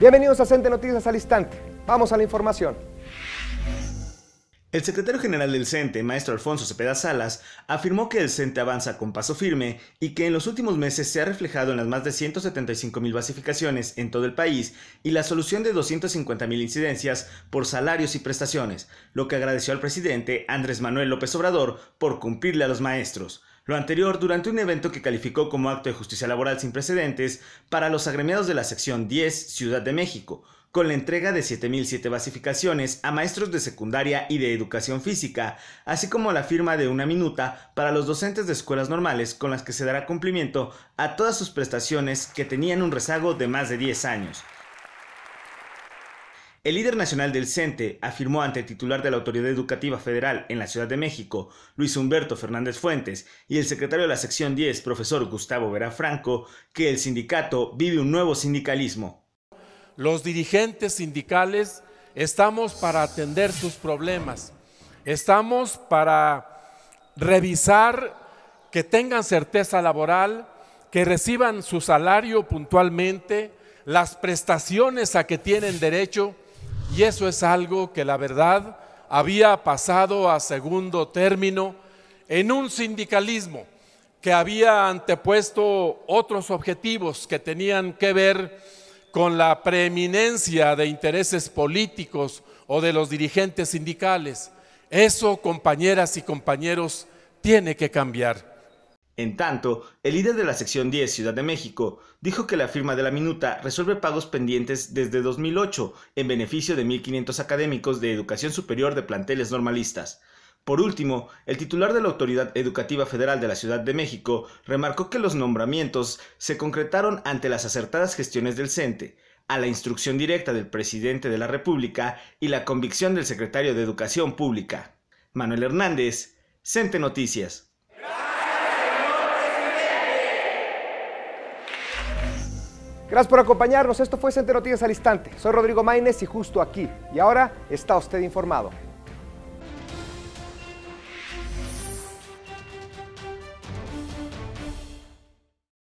Bienvenidos a Cente Noticias al Instante. Vamos a la información. El secretario general del CENTE, maestro Alfonso Cepeda Salas, afirmó que el CENTE avanza con paso firme y que en los últimos meses se ha reflejado en las más de 175 mil basificaciones en todo el país y la solución de 250 mil incidencias por salarios y prestaciones, lo que agradeció al presidente Andrés Manuel López Obrador por cumplirle a los maestros. Lo anterior durante un evento que calificó como acto de justicia laboral sin precedentes para los agremiados de la sección 10 Ciudad de México, con la entrega de 7.007 basificaciones a maestros de secundaria y de educación física, así como la firma de una minuta para los docentes de escuelas normales con las que se dará cumplimiento a todas sus prestaciones que tenían un rezago de más de 10 años. El líder nacional del CENTE afirmó ante el titular de la Autoridad Educativa Federal en la Ciudad de México, Luis Humberto Fernández Fuentes, y el secretario de la sección 10, profesor Gustavo Vera Franco, que el sindicato vive un nuevo sindicalismo. Los dirigentes sindicales estamos para atender sus problemas, estamos para revisar que tengan certeza laboral, que reciban su salario puntualmente, las prestaciones a que tienen derecho y eso es algo que la verdad había pasado a segundo término en un sindicalismo que había antepuesto otros objetivos que tenían que ver con la preeminencia de intereses políticos o de los dirigentes sindicales. Eso, compañeras y compañeros, tiene que cambiar. En tanto, el líder de la sección 10, Ciudad de México, dijo que la firma de la minuta resuelve pagos pendientes desde 2008 en beneficio de 1.500 académicos de educación superior de planteles normalistas. Por último, el titular de la Autoridad Educativa Federal de la Ciudad de México remarcó que los nombramientos se concretaron ante las acertadas gestiones del CENTE, a la instrucción directa del presidente de la República y la convicción del secretario de Educación Pública. Manuel Hernández, CENTE Noticias. Gracias por acompañarnos. Esto fue Centro Noticias al Instante. Soy Rodrigo Maínez y justo aquí. Y ahora está usted informado.